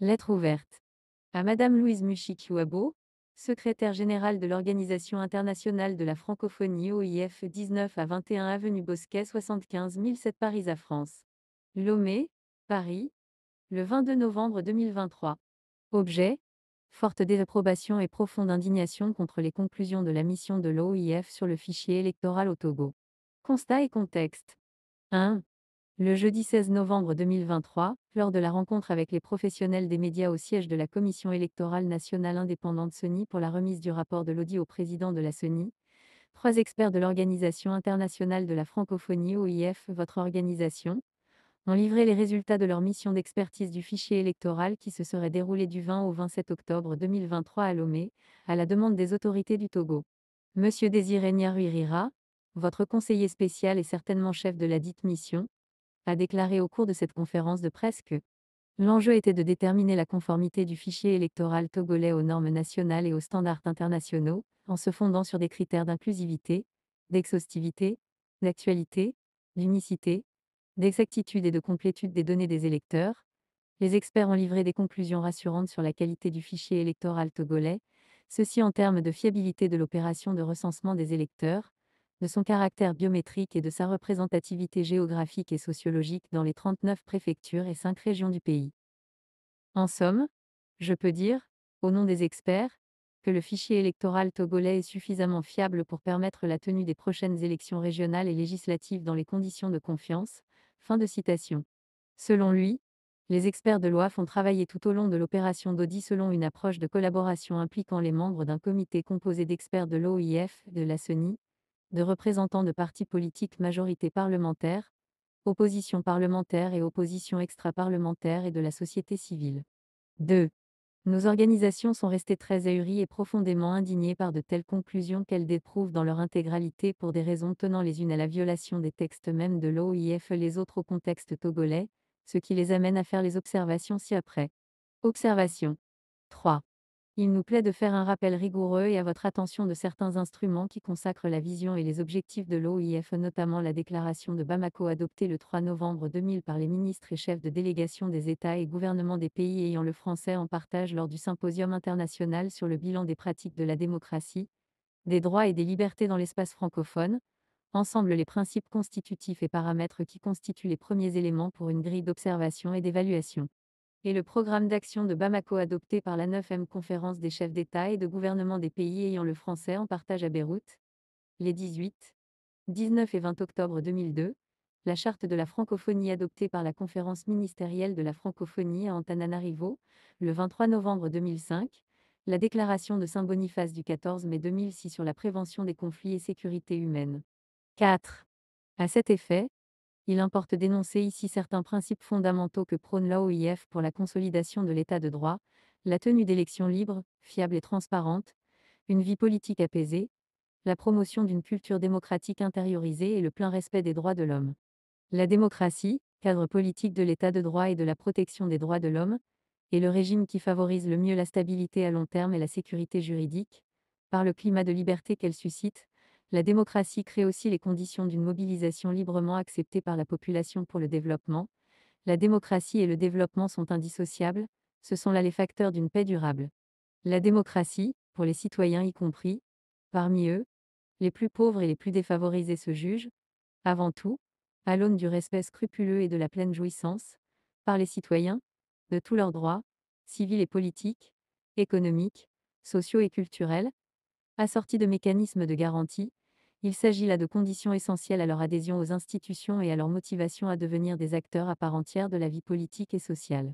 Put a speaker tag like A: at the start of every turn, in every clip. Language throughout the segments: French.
A: Lettre ouverte. À Madame Louise mushi secrétaire générale de l'Organisation internationale de la francophonie OIF 19 à 21 Avenue Bosquet 75 Paris à France. Lomé, Paris, le 22 novembre 2023. Objet Forte désapprobation et profonde indignation contre les conclusions de la mission de l'OIF sur le fichier électoral au Togo. Constat et contexte. 1. Le jeudi 16 novembre 2023, lors de la rencontre avec les professionnels des médias au siège de la Commission électorale nationale indépendante CENI pour la remise du rapport de l'audit au président de la CENI, trois experts de l'Organisation internationale de la francophonie OIF, votre organisation, ont livré les résultats de leur mission d'expertise du fichier électoral qui se serait déroulé du 20 au 27 octobre 2023 à Lomé, à la demande des autorités du Togo. Monsieur Désiré Nyaruirira, votre conseiller spécial et certainement chef de la dite mission, a déclaré au cours de cette conférence de presse que l'enjeu était de déterminer la conformité du fichier électoral togolais aux normes nationales et aux standards internationaux, en se fondant sur des critères d'inclusivité, d'exhaustivité, d'actualité, d'unicité, d'exactitude et de complétude des données des électeurs. Les experts ont livré des conclusions rassurantes sur la qualité du fichier électoral togolais, ceci en termes de fiabilité de l'opération de recensement des électeurs, de son caractère biométrique et de sa représentativité géographique et sociologique dans les 39 préfectures et 5 régions du pays. En somme, je peux dire, au nom des experts, que le fichier électoral togolais est suffisamment fiable pour permettre la tenue des prochaines élections régionales et législatives dans les conditions de confiance. Fin de citation. Selon lui, les experts de loi ont travaillé tout au long de l'opération d'Audi selon une approche de collaboration impliquant les membres d'un comité composé d'experts de l'OIF, de la CENI, de représentants de partis politiques majorité parlementaire, opposition parlementaire et opposition extra-parlementaire et de la société civile. 2. Nos organisations sont restées très ahuries et profondément indignées par de telles conclusions qu'elles déprouvent dans leur intégralité pour des raisons tenant les unes à la violation des textes même de l'OIF et les autres au contexte togolais, ce qui les amène à faire les observations ci-après. Observation 3. Il nous plaît de faire un rappel rigoureux et à votre attention de certains instruments qui consacrent la vision et les objectifs de l'OIF, notamment la déclaration de Bamako adoptée le 3 novembre 2000 par les ministres et chefs de délégation des États et gouvernements des pays ayant le français en partage lors du symposium international sur le bilan des pratiques de la démocratie, des droits et des libertés dans l'espace francophone, ensemble les principes constitutifs et paramètres qui constituent les premiers éléments pour une grille d'observation et d'évaluation et le programme d'action de Bamako adopté par la 9e conférence des chefs d'État et de gouvernement des pays ayant le français en partage à Beyrouth, les 18, 19 et 20 octobre 2002, la charte de la francophonie adoptée par la conférence ministérielle de la francophonie à Antananarivo, le 23 novembre 2005, la déclaration de Saint-Boniface du 14 mai 2006 sur la prévention des conflits et sécurité humaine. 4. À cet effet, il importe d'énoncer ici certains principes fondamentaux que prône l'OIF pour la consolidation de l'état de droit, la tenue d'élections libres, fiables et transparentes, une vie politique apaisée, la promotion d'une culture démocratique intériorisée et le plein respect des droits de l'homme. La démocratie, cadre politique de l'état de droit et de la protection des droits de l'homme, est le régime qui favorise le mieux la stabilité à long terme et la sécurité juridique, par le climat de liberté qu'elle suscite, la démocratie crée aussi les conditions d'une mobilisation librement acceptée par la population pour le développement. La démocratie et le développement sont indissociables, ce sont là les facteurs d'une paix durable. La démocratie, pour les citoyens y compris, parmi eux, les plus pauvres et les plus défavorisés se jugent, avant tout, à l'aune du respect scrupuleux et de la pleine jouissance, par les citoyens, de tous leurs droits, civils et politiques, économiques, sociaux et culturels, assortis de mécanismes de garantie, il s'agit là de conditions essentielles à leur adhésion aux institutions et à leur motivation à devenir des acteurs à part entière de la vie politique et sociale.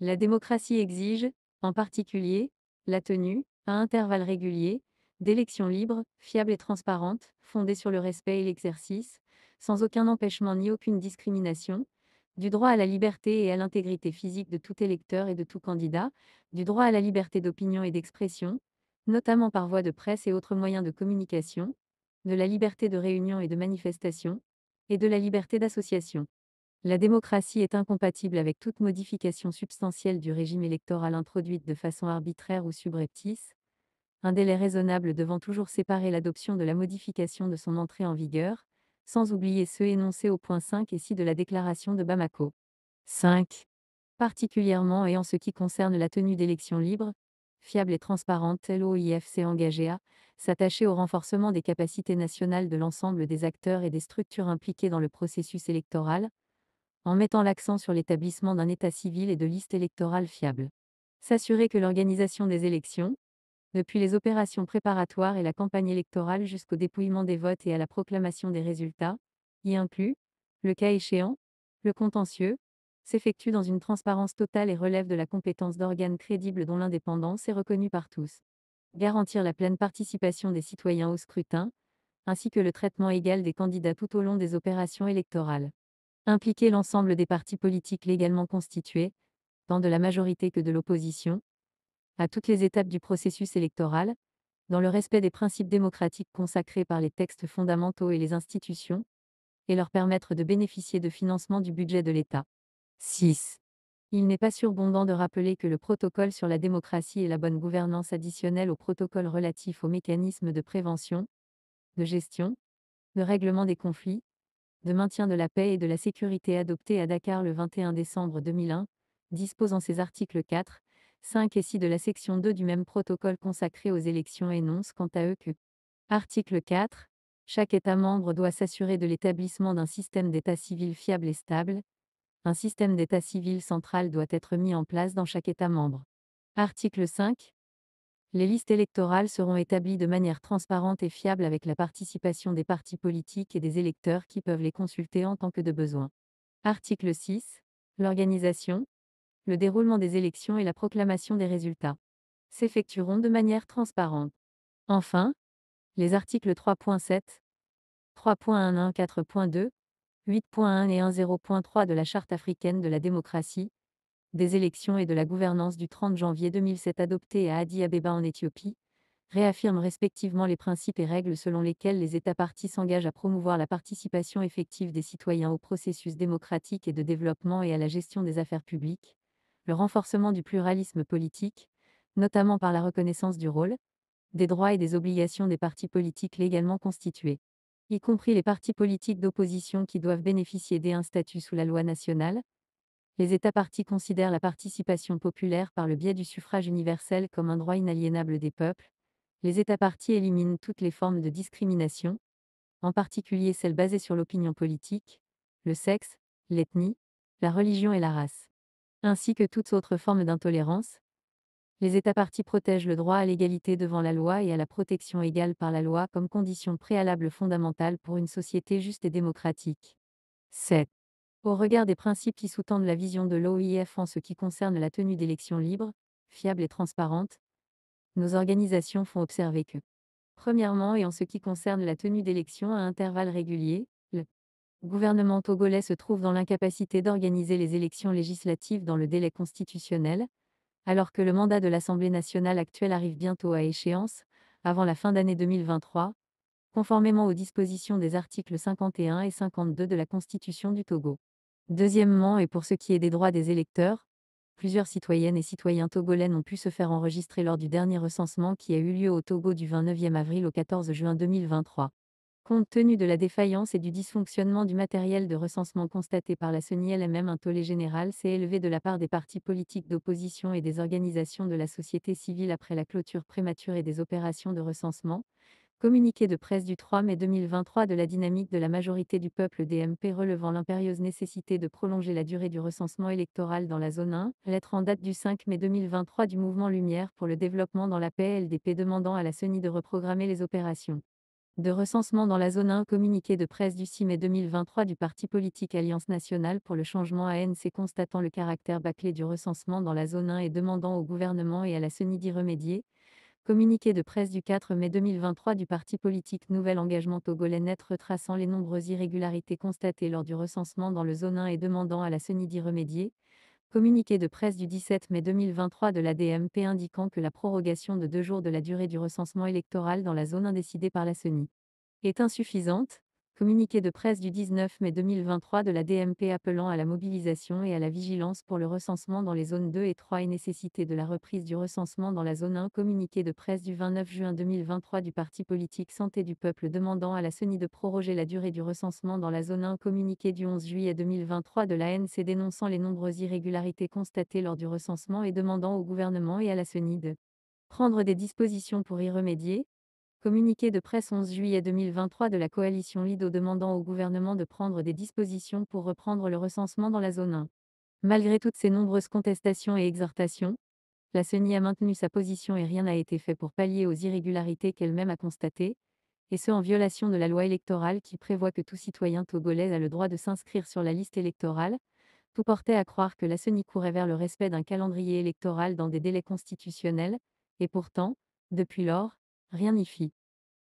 A: La démocratie exige, en particulier, la tenue, à intervalles réguliers, d'élections libres, fiables et transparentes, fondées sur le respect et l'exercice, sans aucun empêchement ni aucune discrimination, du droit à la liberté et à l'intégrité physique de tout électeur et de tout candidat, du droit à la liberté d'opinion et d'expression, notamment par voie de presse et autres moyens de communication, de la liberté de réunion et de manifestation, et de la liberté d'association. La démocratie est incompatible avec toute modification substantielle du régime électoral introduite de façon arbitraire ou subreptice. Un délai raisonnable devant toujours séparer l'adoption de la modification de son entrée en vigueur, sans oublier ceux énoncés au point 5 et 6 de la déclaration de Bamako. 5. Particulièrement et en ce qui concerne la tenue d'élections libres, fiables et transparentes, l'OIF s'est engagé à s'attacher au renforcement des capacités nationales de l'ensemble des acteurs et des structures impliquées dans le processus électoral, en mettant l'accent sur l'établissement d'un état civil et de listes électorales fiables. S'assurer que l'organisation des élections, depuis les opérations préparatoires et la campagne électorale jusqu'au dépouillement des votes et à la proclamation des résultats, y inclut, le cas échéant, le contentieux, s'effectue dans une transparence totale et relève de la compétence d'organes crédibles dont l'indépendance est reconnue par tous garantir la pleine participation des citoyens au scrutin, ainsi que le traitement égal des candidats tout au long des opérations électorales. Impliquer l'ensemble des partis politiques légalement constitués, tant de la majorité que de l'opposition, à toutes les étapes du processus électoral, dans le respect des principes démocratiques consacrés par les textes fondamentaux et les institutions, et leur permettre de bénéficier de financement du budget de l'État. 6. Il n'est pas surbondant de rappeler que le protocole sur la démocratie et la bonne gouvernance additionnel au protocole relatif aux mécanismes de prévention, de gestion, de règlement des conflits, de maintien de la paix et de la sécurité adopté à Dakar le 21 décembre 2001, disposant ses articles 4, 5 et 6 de la section 2 du même protocole consacré aux élections énonce quant à eux que Article 4. Chaque État membre doit s'assurer de l'établissement d'un système d'État civil fiable et stable, un système d'état civil central doit être mis en place dans chaque État membre. Article 5. Les listes électorales seront établies de manière transparente et fiable avec la participation des partis politiques et des électeurs qui peuvent les consulter en tant que de besoin. Article 6. L'organisation, le déroulement des élections et la proclamation des résultats s'effectueront de manière transparente. Enfin, les articles 3.7, 3.11, 4.2, 8.1 et 1.0.3 de la Charte africaine de la démocratie, des élections et de la gouvernance du 30 janvier 2007 adoptée à Addis Abeba en Éthiopie, réaffirment respectivement les principes et règles selon lesquels les États partis s'engagent à promouvoir la participation effective des citoyens au processus démocratique et de développement et à la gestion des affaires publiques, le renforcement du pluralisme politique, notamment par la reconnaissance du rôle, des droits et des obligations des partis politiques légalement constitués y compris les partis politiques d'opposition qui doivent bénéficier d'un statut sous la loi nationale, les États partis considèrent la participation populaire par le biais du suffrage universel comme un droit inaliénable des peuples, les États partis éliminent toutes les formes de discrimination, en particulier celles basées sur l'opinion politique, le sexe, l'ethnie, la religion et la race, ainsi que toutes autres formes d'intolérance, les États partis protègent le droit à l'égalité devant la loi et à la protection égale par la loi comme condition préalable fondamentale pour une société juste et démocratique. 7. Au regard des principes qui sous-tendent la vision de l'OIF en ce qui concerne la tenue d'élections libres, fiables et transparentes, nos organisations font observer que, premièrement et en ce qui concerne la tenue d'élections à intervalles réguliers, le gouvernement togolais se trouve dans l'incapacité d'organiser les élections législatives dans le délai constitutionnel, alors que le mandat de l'Assemblée nationale actuelle arrive bientôt à échéance, avant la fin d'année 2023, conformément aux dispositions des articles 51 et 52 de la Constitution du Togo. Deuxièmement, et pour ce qui est des droits des électeurs, plusieurs citoyennes et citoyens togolais ont pu se faire enregistrer lors du dernier recensement qui a eu lieu au Togo du 29 avril au 14 juin 2023. Compte tenu de la défaillance et du dysfonctionnement du matériel de recensement constaté par la CENI elle-même, un tollé général s'est élevé de la part des partis politiques d'opposition et des organisations de la société civile après la clôture prématurée des opérations de recensement. Communiqué de presse du 3 mai 2023 de la dynamique de la majorité du peuple DMP relevant l'impérieuse nécessité de prolonger la durée du recensement électoral dans la zone 1, lettre en date du 5 mai 2023 du mouvement Lumière pour le développement dans la PLDP demandant à la CENI de reprogrammer les opérations de recensement dans la zone 1 communiqué de presse du 6 mai 2023 du parti politique Alliance nationale pour le changement ANC constatant le caractère bâclé du recensement dans la zone 1 et demandant au gouvernement et à la CENI d'y remédier. Communiqué de presse du 4 mai 2023 du parti politique Nouvel Engagement Togolais Net retraçant les nombreuses irrégularités constatées lors du recensement dans le zone 1 et demandant à la CENI d'y remédier. Communiqué de presse du 17 mai 2023 de la DMP indiquant que la prorogation de deux jours de la durée du recensement électoral dans la zone indécidée par la CENI est insuffisante, Communiqué de presse du 19 mai 2023 de la DMP appelant à la mobilisation et à la vigilance pour le recensement dans les zones 2 et 3 et nécessité de la reprise du recensement dans la zone 1. Communiqué de presse du 29 juin 2023 du Parti politique Santé du Peuple demandant à la CENI de proroger la durée du recensement dans la zone 1. Communiqué du 11 juillet 2023 de la NC dénonçant les nombreuses irrégularités constatées lors du recensement et demandant au gouvernement et à la CENI de prendre des dispositions pour y remédier. Communiqué de presse 11 juillet 2023 de la coalition Lido demandant au gouvernement de prendre des dispositions pour reprendre le recensement dans la zone 1. Malgré toutes ces nombreuses contestations et exhortations, la CENI a maintenu sa position et rien n'a été fait pour pallier aux irrégularités qu'elle-même a constatées, et ce en violation de la loi électorale qui prévoit que tout citoyen togolais a le droit de s'inscrire sur la liste électorale. Tout portait à croire que la CENI courait vers le respect d'un calendrier électoral dans des délais constitutionnels, et pourtant, depuis lors, rien n'y fit.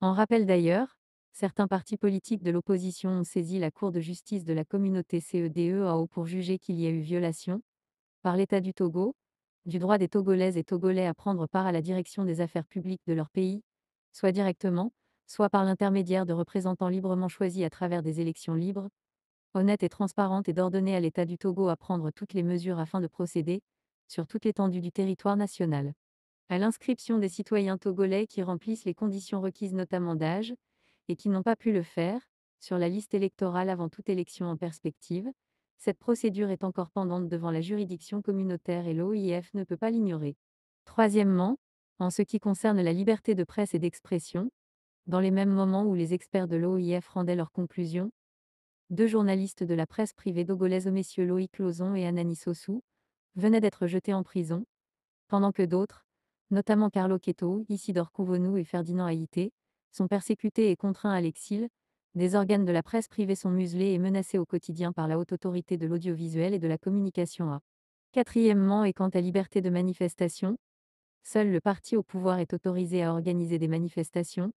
A: En rappel d'ailleurs, certains partis politiques de l'opposition ont saisi la Cour de justice de la communauté CEDEAO pour juger qu'il y a eu violation, par l'État du Togo, du droit des Togolaises et Togolais à prendre part à la direction des affaires publiques de leur pays, soit directement, soit par l'intermédiaire de représentants librement choisis à travers des élections libres, honnêtes et transparentes et d'ordonner à l'État du Togo à prendre toutes les mesures afin de procéder, sur toute l'étendue du territoire national à l'inscription des citoyens togolais qui remplissent les conditions requises notamment d'âge, et qui n'ont pas pu le faire, sur la liste électorale avant toute élection en perspective, cette procédure est encore pendante devant la juridiction communautaire et l'OIF ne peut pas l'ignorer. Troisièmement, en ce qui concerne la liberté de presse et d'expression, dans les mêmes moments où les experts de l'OIF rendaient leurs conclusions, deux journalistes de la presse privée aux messieurs Loïc Lozon et Anani Sossou venaient d'être jetés en prison, pendant que d'autres, notamment Carlo Queto, Isidore Couvonou et Ferdinand Haïté, sont persécutés et contraints à l'exil, des organes de la presse privée sont muselés et menacés au quotidien par la haute autorité de l'audiovisuel et de la communication A. Quatrièmement, et quant à liberté de manifestation, seul le parti au pouvoir est autorisé à organiser des manifestations,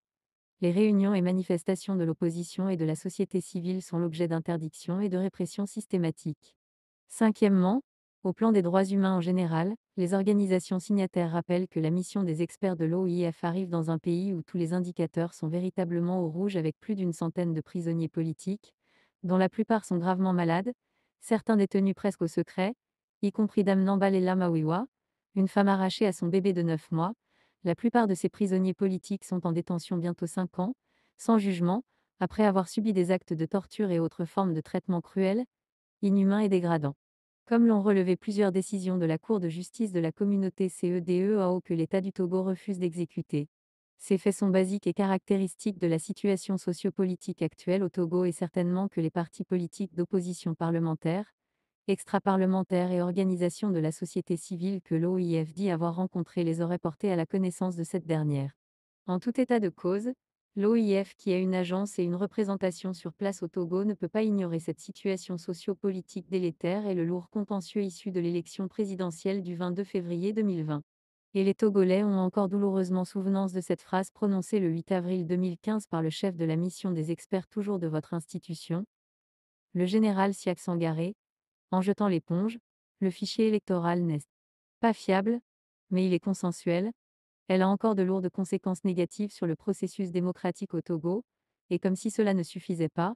A: les réunions et manifestations de l'opposition et de la société civile sont l'objet d'interdictions et de répressions systématiques. Cinquièmement, au plan des droits humains en général, les organisations signataires rappellent que la mission des experts de l'OIF arrive dans un pays où tous les indicateurs sont véritablement au rouge avec plus d'une centaine de prisonniers politiques, dont la plupart sont gravement malades, certains détenus presque au secret, y compris Dame Nambalela Mawiwa, une femme arrachée à son bébé de 9 mois, la plupart de ces prisonniers politiques sont en détention bientôt 5 ans, sans jugement, après avoir subi des actes de torture et autres formes de traitement cruels, inhumains et dégradants comme l'ont relevé plusieurs décisions de la Cour de justice de la communauté CEDEAO que l'État du Togo refuse d'exécuter. Ces faits sont basiques et caractéristiques de la situation sociopolitique actuelle au Togo et certainement que les partis politiques d'opposition parlementaire, extra parlementaire et organisations de la société civile que l'OIF dit avoir rencontrés les auraient portés à la connaissance de cette dernière. En tout état de cause, L'OIF, qui a une agence et une représentation sur place au Togo, ne peut pas ignorer cette situation socio-politique délétère et le lourd contentieux issu de l'élection présidentielle du 22 février 2020. Et les Togolais ont encore douloureusement souvenance de cette phrase prononcée le 8 avril 2015 par le chef de la mission des experts toujours de votre institution, le général Siak Sangaré, en jetant l'éponge, le fichier électoral n'est pas fiable, mais il est consensuel, elle a encore de lourdes conséquences négatives sur le processus démocratique au Togo, et comme si cela ne suffisait pas,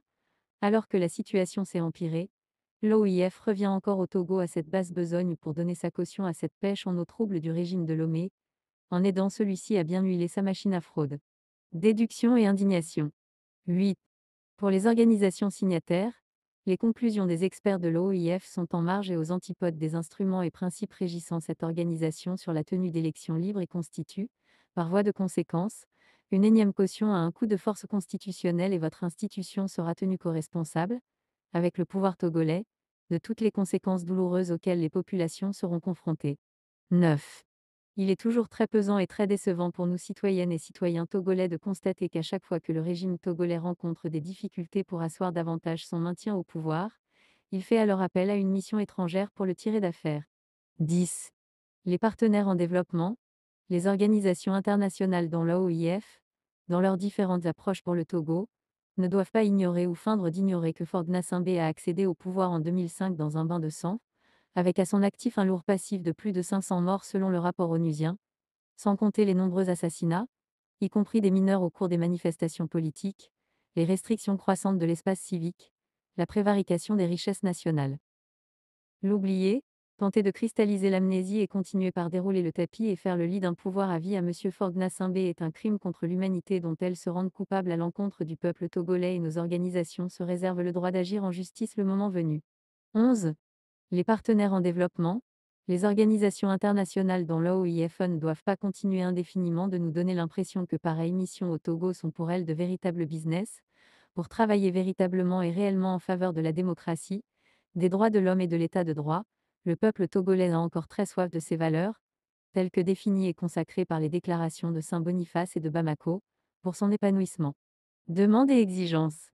A: alors que la situation s'est empirée, l'OIF revient encore au Togo à cette basse besogne pour donner sa caution à cette pêche en eau trouble du régime de Lomé, en aidant celui-ci à bien huiler sa machine à fraude. Déduction et indignation. 8. Pour les organisations signataires, les conclusions des experts de l'OIF sont en marge et aux antipodes des instruments et principes régissant cette organisation sur la tenue d'élections libres et constituent, par voie de conséquence, une énième caution à un coup de force constitutionnelle et votre institution sera tenue corresponsable responsable avec le pouvoir togolais, de toutes les conséquences douloureuses auxquelles les populations seront confrontées. 9. Il est toujours très pesant et très décevant pour nous citoyennes et citoyens togolais de constater qu'à chaque fois que le régime togolais rencontre des difficultés pour asseoir davantage son maintien au pouvoir, il fait alors appel à une mission étrangère pour le tirer d'affaire. 10. Les partenaires en développement, les organisations internationales dont l'OIF, dans leurs différentes approches pour le Togo, ne doivent pas ignorer ou feindre d'ignorer que Ford Nassimbe a accédé au pouvoir en 2005 dans un bain de sang, avec à son actif un lourd passif de plus de 500 morts selon le rapport onusien, sans compter les nombreux assassinats, y compris des mineurs au cours des manifestations politiques, les restrictions croissantes de l'espace civique, la prévarication des richesses nationales. L'oublier, tenter de cristalliser l'amnésie et continuer par dérouler le tapis et faire le lit d'un pouvoir à vie à M. Nassimbe est un crime contre l'humanité dont elle se rend coupable à l'encontre du peuple togolais et nos organisations se réservent le droit d'agir en justice le moment venu. 11 les partenaires en développement, les organisations internationales dont l'OIF ne doivent pas continuer indéfiniment de nous donner l'impression que pareilles missions au Togo sont pour elles de véritables business, pour travailler véritablement et réellement en faveur de la démocratie, des droits de l'homme et de l'état de droit, le peuple togolais a encore très soif de ces valeurs, telles que définies et consacrées par les déclarations de Saint-Boniface et de Bamako, pour son épanouissement. Demande et exigence.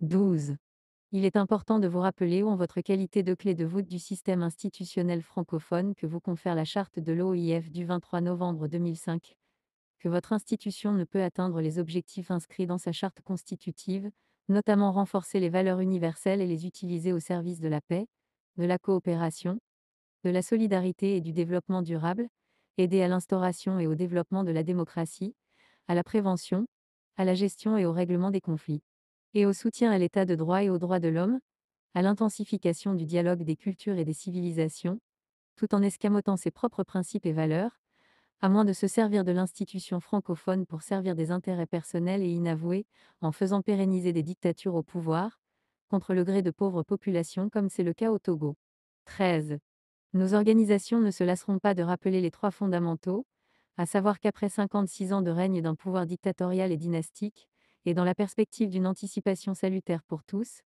A: 12 il est important de vous rappeler en votre qualité de clé de voûte du système institutionnel francophone que vous confère la charte de l'OIF du 23 novembre 2005, que votre institution ne peut atteindre les objectifs inscrits dans sa charte constitutive, notamment renforcer les valeurs universelles et les utiliser au service de la paix, de la coopération, de la solidarité et du développement durable, aider à l'instauration et au développement de la démocratie, à la prévention, à la gestion et au règlement des conflits et au soutien à l'état de droit et aux droits de l'homme, à l'intensification du dialogue des cultures et des civilisations, tout en escamotant ses propres principes et valeurs, à moins de se servir de l'institution francophone pour servir des intérêts personnels et inavoués, en faisant pérenniser des dictatures au pouvoir, contre le gré de pauvres populations comme c'est le cas au Togo. 13. Nos organisations ne se lasseront pas de rappeler les trois fondamentaux, à savoir qu'après 56 ans de règne d'un pouvoir dictatorial et dynastique, et dans la perspective d'une anticipation salutaire pour tous,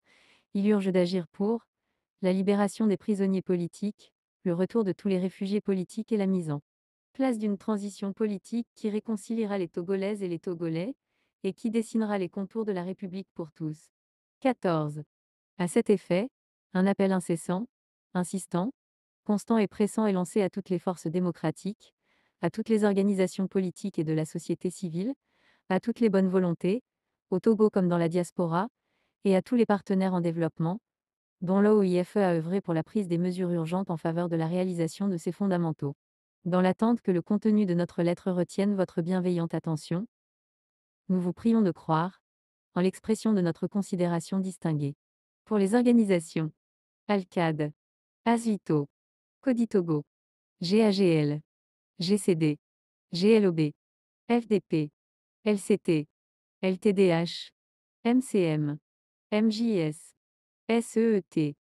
A: il urge d'agir pour la libération des prisonniers politiques, le retour de tous les réfugiés politiques et la mise en place d'une transition politique qui réconciliera les Togolaises et les Togolais, et qui dessinera les contours de la République pour tous. 14. À cet effet, un appel incessant, insistant, constant et pressant est lancé à toutes les forces démocratiques, à toutes les organisations politiques et de la société civile, à toutes les bonnes volontés, au Togo comme dans la diaspora, et à tous les partenaires en développement, dont l'OIFE a œuvré pour la prise des mesures urgentes en faveur de la réalisation de ces fondamentaux. Dans l'attente que le contenu de notre lettre retienne votre bienveillante attention, nous vous prions de croire en l'expression de notre considération distinguée. Pour les organisations ALCAD, ASVITO, CODITOGO, GAGL, GCD, GLOB, FDP, LCT, LTDH, MCM, MJS, SEET.